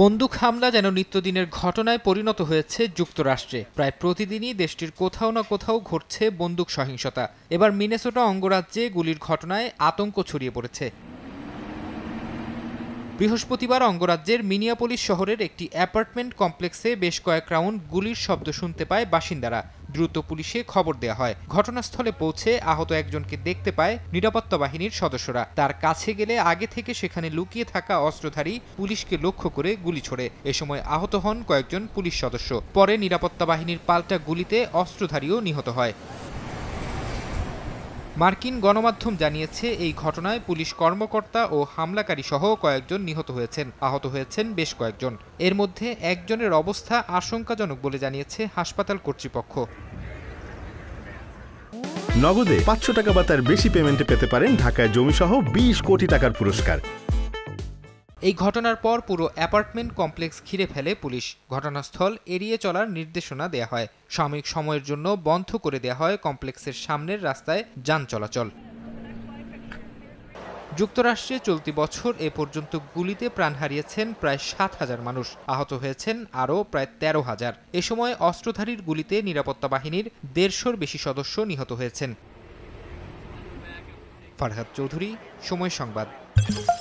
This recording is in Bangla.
বন্দুক হামলা যেন নিত্যদিনের ঘটনায় পরিণত হয়েছে যুক্তরাষ্ট্রে প্রায় প্রতিদিনই দেশটির কোথাও না কোথাও ঘটছে বন্দুক সহিংসতা এবার মিনেসোটা অঙ্গরাজ্যে গুলির ঘটনায় আতঙ্ক ছড়িয়ে পড়েছে বৃহস্পতিবার অঙ্গরাজ্যের মিনিয়াপলিস শহরের একটি অ্যাপার্টমেন্ট কমপ্লেক্সে বেশ কয়েক রাউন্ড গুলির শব্দ শুনতে পায় বাসিন্দারা দ্রুত পুলিশে খবর দেওয়া হয় ঘটনাস্থলে পৌঁছে আহত একজনকে দেখতে পায় নিরাপত্তা বাহিনীর সদস্যরা তার কাছে গেলে আগে থেকে সেখানে লুকিয়ে থাকা অস্ত্রধারী পুলিশকে লক্ষ্য করে গুলি ছোড়ে এ সময় আহত হন কয়েকজন পুলিশ সদস্য পরে নিরাপত্তা বাহিনীর পাল্টা গুলিতে অস্ত্রধারীও নিহত হয় মার্কিন গণমাধ্যম জানিয়েছে এই ঘটনায় পুলিশ কর্মকর্তা ও হামলাকারী সহ কয়েকজন নিহত হয়েছেন আহত হয়েছেন বেশ কয়েকজন এর মধ্যে একজনের অবস্থা আশঙ্কাজনক বলে জানিয়েছে হাসপাতাল কর্তৃপক্ষ নগদে পাঁচশো টাকা বা তার বেশি পেমেন্টে পেতে পারেন ঢাকায় জমিসহ বিশ কোটি টাকার পুরস্কার এই ঘটনার পর পুরো অ্যাপার্টমেন্ট কমপ্লেক্স ঘিরে ফেলে পুলিশ ঘটনাস্থল এড়িয়ে চলার নির্দেশনা দেয়া হয় সাময়িক সময়ের জন্য বন্ধ করে দেয়া হয় কমপ্লেক্সের সামনের রাস্তায় যান চলাচল যুক্তরাষ্ট্রে চলতি বছর এ পর্যন্ত গুলিতে প্রাণ হারিয়েছেন প্রায় সাত হাজার মানুষ আহত হয়েছেন আরও প্রায় তেরো হাজার এ সময় অস্ত্রধারীর গুলিতে নিরাপত্তা বাহিনীর দেড়শোর বেশি সদস্য নিহত হয়েছেন ফারহাদ চৌধুরী সময় সংবাদ